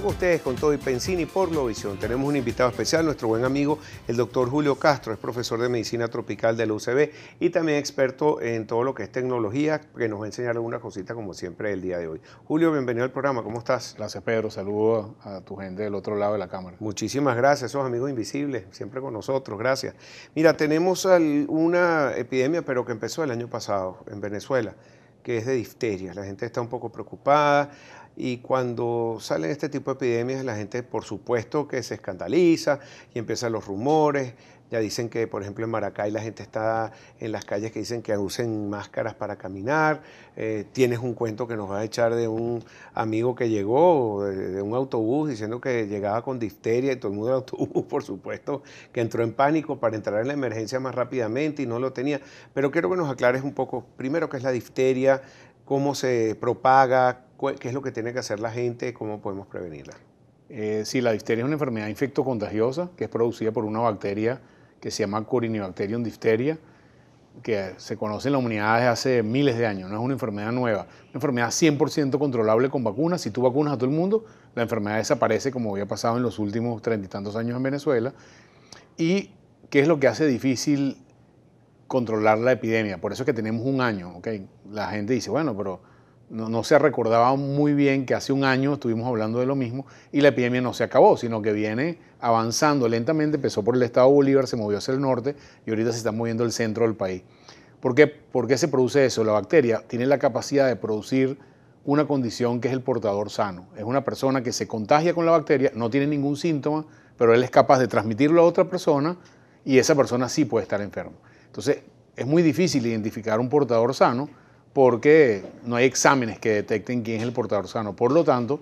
con ustedes con todo y Pensini por visión Tenemos un invitado especial, nuestro buen amigo, el doctor Julio Castro, es profesor de medicina tropical de la UCB y también experto en todo lo que es tecnología, que nos va a enseñar alguna cosita como siempre el día de hoy. Julio, bienvenido al programa, ¿cómo estás? Gracias, Pedro. saludo a tu gente del otro lado de la cámara. Muchísimas gracias, esos amigos invisibles, siempre con nosotros, gracias. Mira, tenemos una epidemia, pero que empezó el año pasado en Venezuela que es de difteria. La gente está un poco preocupada. Y cuando salen este tipo de epidemias, la gente por supuesto que se escandaliza y empiezan los rumores. Ya dicen que, por ejemplo, en Maracay la gente está en las calles que dicen que usen máscaras para caminar. Eh, tienes un cuento que nos va a echar de un amigo que llegó, de, un autobús, diciendo que llegaba con difteria y todo el mundo del autobús, por supuesto, que entró en pánico para entrar en la emergencia más rápidamente y no lo tenía. Pero quiero que nos aclares un poco, primero, qué es la difteria, cómo se propaga, ¿Qué es lo que tiene que hacer la gente? ¿Cómo podemos prevenirla? Eh, sí, la difteria es una enfermedad infectocontagiosa que es producida por una bacteria que se llama Corinibacterium difteria, que se conoce en la humanidad desde hace miles de años, no es una enfermedad nueva. Una enfermedad 100% controlable con vacunas. Si tú vacunas a todo el mundo, la enfermedad desaparece como había pasado en los últimos treinta y tantos años en Venezuela. ¿Y qué es lo que hace difícil controlar la epidemia? Por eso es que tenemos un año. ¿okay? La gente dice, bueno, pero no, se recordaba muy bien que hace un año estuvimos hablando de lo mismo y la epidemia no se acabó, sino que viene avanzando lentamente, empezó por el estado Bolívar, se movió hacia el norte y ahorita se está moviendo el centro del país. ¿Por ¿Por qué se produce eso? La bacteria tiene la capacidad de producir una condición que es el portador sano. Es una persona que se contagia con la bacteria, no tiene ningún síntoma, pero él es capaz de transmitirlo a otra persona y esa persona sí puede estar enferma. Entonces, es muy difícil identificar un portador sano porque no hay exámenes que detecten quién es el portador sano. Por lo tanto,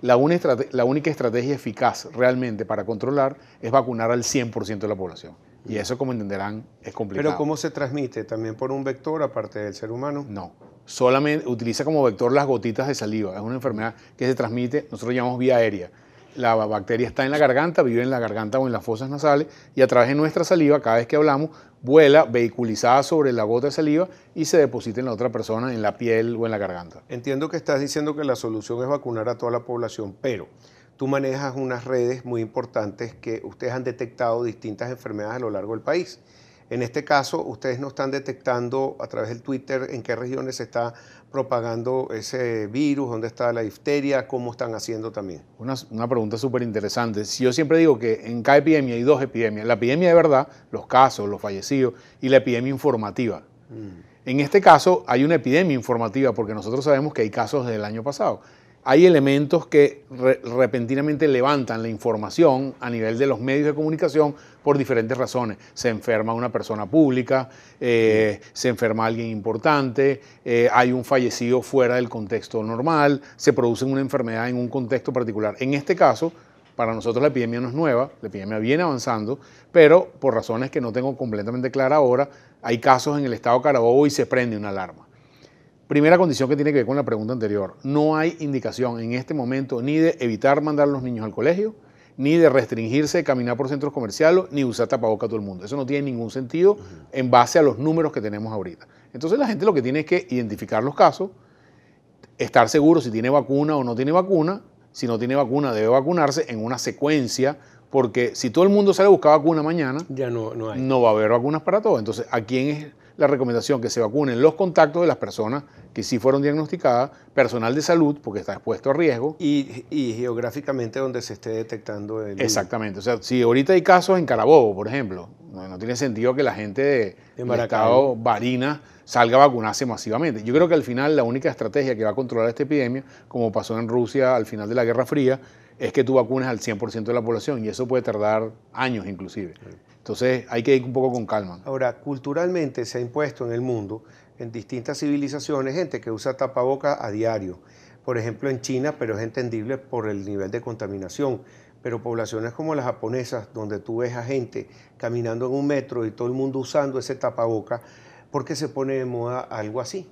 la, única estrategia eficaz realmente para controlar es vacunar al 100% de la población. Y eso, como entenderán, es complicado. Pero ¿cómo se transmite? ¿También por un vector aparte del ser humano? No. Solamente utiliza como vector las gotitas de saliva. Es una enfermedad que se transmite, nosotros llamamos vía aérea la bacteria está en la garganta, vive en la garganta o en las fosas nasales y a través de nuestra saliva, cada vez que hablamos, vuela vehiculizada sobre la gota de saliva y se deposita en la otra persona, en la piel o en la garganta. Entiendo que estás diciendo que la solución es vacunar a toda la población, pero tú manejas unas redes muy importantes que ustedes han detectado distintas enfermedades a lo largo del país. En este caso, ustedes no están detectando a través del Twitter en qué regiones se está propagando ese virus, dónde está la difteria, cómo están haciendo también. Una, pregunta súper interesante. yo siempre digo que en cada epidemia hay dos epidemias, la epidemia de verdad, los casos, los fallecidos, y la epidemia informativa. Mm. En este caso hay una epidemia informativa porque nosotros sabemos que hay casos del año pasado hay elementos que repentinamente levantan la información a nivel de los medios de comunicación por diferentes razones. Se enferma una persona pública, eh, se enferma alguien importante, eh, hay un fallecido fuera del contexto normal, se produce una enfermedad en un contexto particular. En este caso, para nosotros la epidemia no es nueva, la epidemia viene avanzando, pero por razones que no tengo completamente clara ahora, hay casos en el estado Carabobo y se prende una alarma. Primera condición que tiene que ver con la pregunta anterior. No hay indicación en este momento ni de evitar mandar a los niños al colegio, ni de restringirse, caminar por centros comerciales, ni usar tapabocas a todo el mundo. Eso no tiene ningún sentido en base a los números que tenemos ahorita. Entonces la gente lo que tiene es que identificar los casos, estar seguro si tiene vacuna o no tiene vacuna. Si no tiene vacuna, debe vacunarse en una secuencia, porque si todo el mundo sale a buscar vacuna mañana, ya no, va a haber vacunas para todos. Entonces, ¿a quién es la recomendación que se vacunen los contactos de las personas que sí fueron diagnosticadas, personal de salud, porque está expuesto a riesgo. Y, geográficamente donde se esté detectando el... Exactamente, o sea, si ahorita hay casos en Carabobo, por ejemplo, no, tiene sentido que la gente de, estado Barina salga a vacunarse masivamente. Yo creo que al final la única estrategia que va a controlar esta epidemia, como pasó en Rusia al final de la Guerra Fría, es que tú vacunes al 100% de la población y eso puede tardar años inclusive. Entonces hay que ir un poco con calma. Ahora, culturalmente se ha impuesto en el mundo, en distintas civilizaciones, gente que usa tapaboca a diario. Por ejemplo, en China, pero es entendible por el nivel de contaminación. Pero poblaciones como las japonesas, donde tú ves a gente caminando en un metro y todo el mundo usando ese tapaboca, ¿por qué se pone de moda algo así?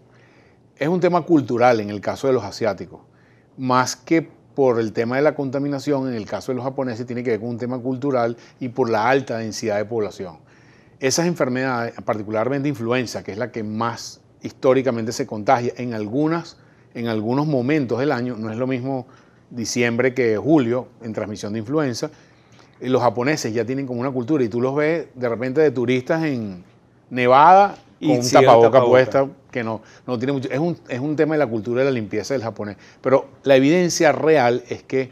Es un tema cultural en el caso de los asiáticos, más que por el tema de la contaminación, en el caso de los japoneses tiene que ver con un tema cultural y por la alta densidad de población. Esas enfermedades, particularmente influenza, que es la que más históricamente se contagia en, algunas, en algunos momentos del año, no es lo mismo diciembre que julio en transmisión de influenza, eh, los japoneses ya tienen como una cultura y tú los ves de repente de turistas en Nevada con un tapabocas puesta que no, no tiene mucho. Es un, es un tema de la cultura de la limpieza del japonés. Pero la evidencia real es que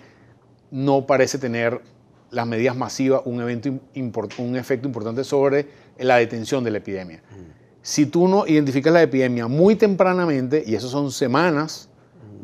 no parece tener las medidas masivas un, evento un efecto importante sobre la detención de la epidemia. Mm. Si tú no identificas la epidemia muy tempranamente, y eso son semanas,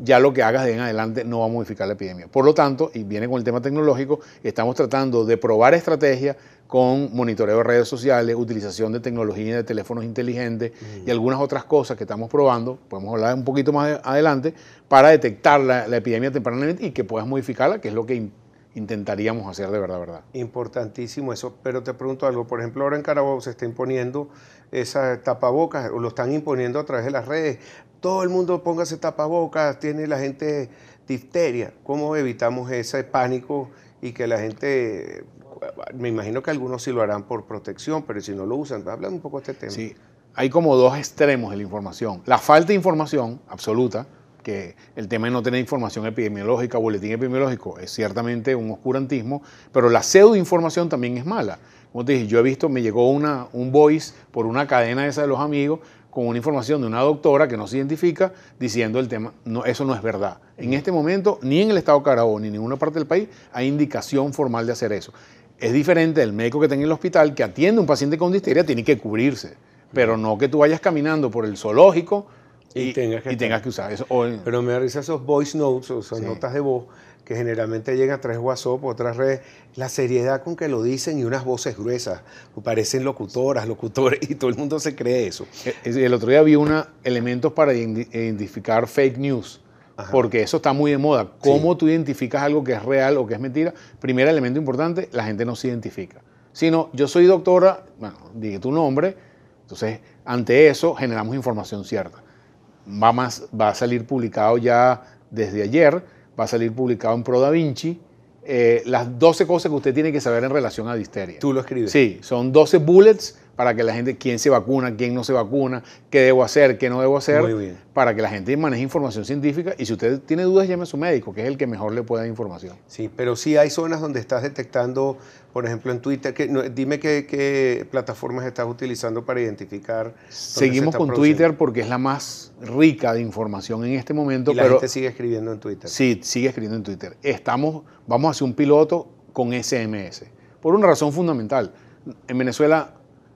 ya lo que hagas de en adelante no va a modificar la epidemia. Por lo tanto, y viene con el tema tecnológico, estamos tratando de probar estrategias con monitoreo de redes sociales, utilización de tecnología de teléfonos inteligentes y algunas otras cosas que estamos probando, podemos hablar un poquito más adelante, para detectar la, epidemia tempranamente y que puedas modificarla, que es lo que intentaríamos hacer de verdad, verdad. Importantísimo eso, pero te pregunto algo, por ejemplo, ahora en Carabobo se está imponiendo esa tapabocas, o lo están imponiendo a través de las redes, todo el mundo póngase tapabocas, tiene la gente difteria. ¿Cómo evitamos ese pánico y que la gente, me imagino que algunos sí lo harán por protección, pero si no lo usan, hablan un poco de este tema. Sí, hay como dos extremos de la información. La falta de información absoluta, que el tema de no tener información epidemiológica, boletín epidemiológico, es ciertamente un oscurantismo, pero la pseudoinformación también es mala. Como te dije, yo he visto, me llegó una, un voice por una cadena esa de los amigos con una información de una doctora que no se identifica diciendo el tema, no, eso no es verdad. En este momento, ni en el Estado de Carabobo ni en ninguna parte del país hay indicación formal de hacer eso. Es diferente el médico que tenga en el hospital que atiende a un paciente con disteria, tiene que cubrirse, pero no que tú vayas caminando por el zoológico y, tengas, que tengas, que usar eso. Pero me da esos voice notes, o esas notas de voz que generalmente llegan tres WhatsApp o otras redes, la seriedad con que lo dicen y unas voces gruesas, parecen locutoras, locutores, y todo el mundo se cree eso. Eh, el, otro día vi unos elementos para identificar fake news, porque eso está muy de moda. ¿Cómo tú identificas algo que es real o que es mentira? Primer elemento importante, la gente no se identifica. Sino, yo soy doctora, bueno, dije tu nombre, entonces ante eso generamos información cierta. Va, más, va a salir publicado ya desde ayer va a salir publicado en Pro Da Vinci, eh, las 12 cosas que usted tiene que saber en relación a histeria Tú lo escribes. Sí, son 12 bullets para que la gente, quién se vacuna, quién no se vacuna, qué debo hacer, qué no debo hacer, para que la gente maneje información científica y si usted tiene dudas llame a su médico, que es el que mejor le puede dar información. Sí, pero sí hay zonas donde estás detectando, por ejemplo en Twitter, que, dime qué, plataformas estás utilizando para identificar. Seguimos con Twitter porque es la más rica de información en este momento. la gente sigue escribiendo en Twitter. Sí, sigue escribiendo en Twitter. Estamos, vamos a hacer un piloto con SMS, por una razón fundamental. En Venezuela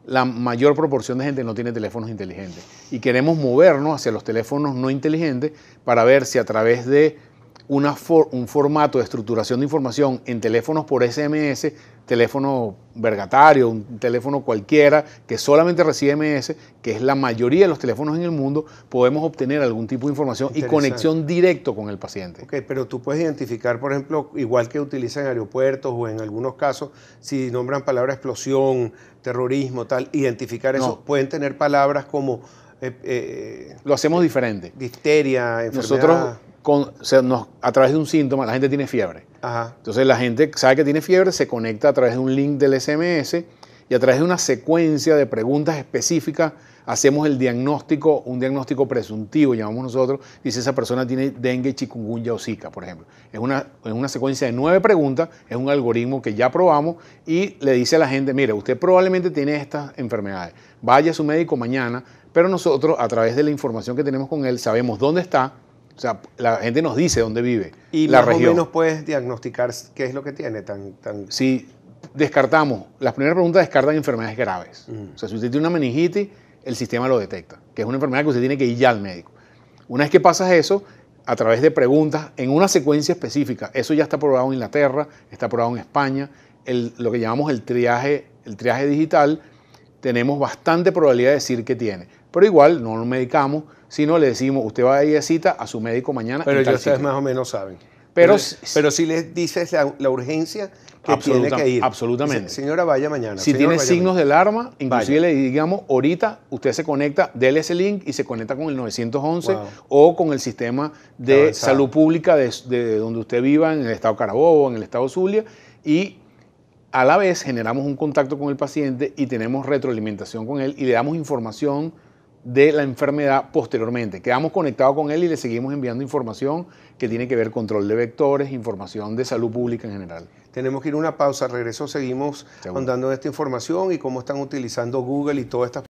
la mayor proporción de gente no tiene teléfonos inteligentes. Y queremos movernos hacia los teléfonos no inteligentes para ver si a través de una un formato de estructuración de información en teléfonos por SMS, teléfono vergatario, un teléfono cualquiera que solamente recibe MS, que es la mayoría de los teléfonos en el mundo, podemos obtener algún tipo de información y conexión directo con el paciente. Ok, pero tú puedes identificar, por ejemplo, igual que utilizan en aeropuertos o en algunos casos, si nombran palabra explosión, terrorismo, tal, identificar eso, pueden tener palabras como... Eh, eh, lo hacemos diferente. ...disteria, enfermedad. Nosotros, con, a través de un síntoma, la gente tiene fiebre. Ajá. Entonces la gente sabe que tiene fiebre, se conecta a través de un link del SMS y a través de una secuencia de preguntas específicas hacemos el diagnóstico, un diagnóstico presuntivo, llamamos nosotros, y si esa persona tiene dengue, chikungunya o zika, por ejemplo. Es una, una secuencia de nueve preguntas, es un algoritmo que ya probamos y le dice a la gente, mire, usted probablemente tiene estas enfermedades, vaya a su médico mañana, pero nosotros a través de la información que tenemos con él sabemos dónde está, o sea, la gente nos dice dónde vive. Y la más región. o menos puedes diagnosticar qué es lo que tiene tan, tan... Sí, descartamos, las primeras preguntas descartan enfermedades graves. Mm. O sea, si usted tiene una meningitis, el sistema lo detecta, que es una enfermedad que usted tiene que ir ya al médico. Una vez que pasa eso, a través de preguntas en una secuencia específica, eso ya está probado en Inglaterra, está probado en España, lo que llamamos el triaje, el triaje digital, tenemos bastante probabilidad de decir que tiene. Pero igual no lo medicamos, sino le decimos, usted va a ir a cita a su médico mañana. Pero ya ustedes más o menos saben. Pero, pero, si les dices la urgencia, que Absolutamente. señora, vaya mañana. Si tiene signos de alarma, inclusive digamos, ahorita usted se conecta, déle ese link y se conecta con el 911 o con el sistema de salud pública de, donde usted viva, en el estado Carabobo, en el estado Zulia, y a la vez generamos un contacto con el paciente y tenemos retroalimentación con él y le damos información de la enfermedad posteriormente. Quedamos conectados con él y le seguimos enviando información que tiene que ver control de vectores, información de salud pública en general. Tenemos que ir a una pausa, regreso, seguimos mandando esta información y cómo están utilizando Google y todas estas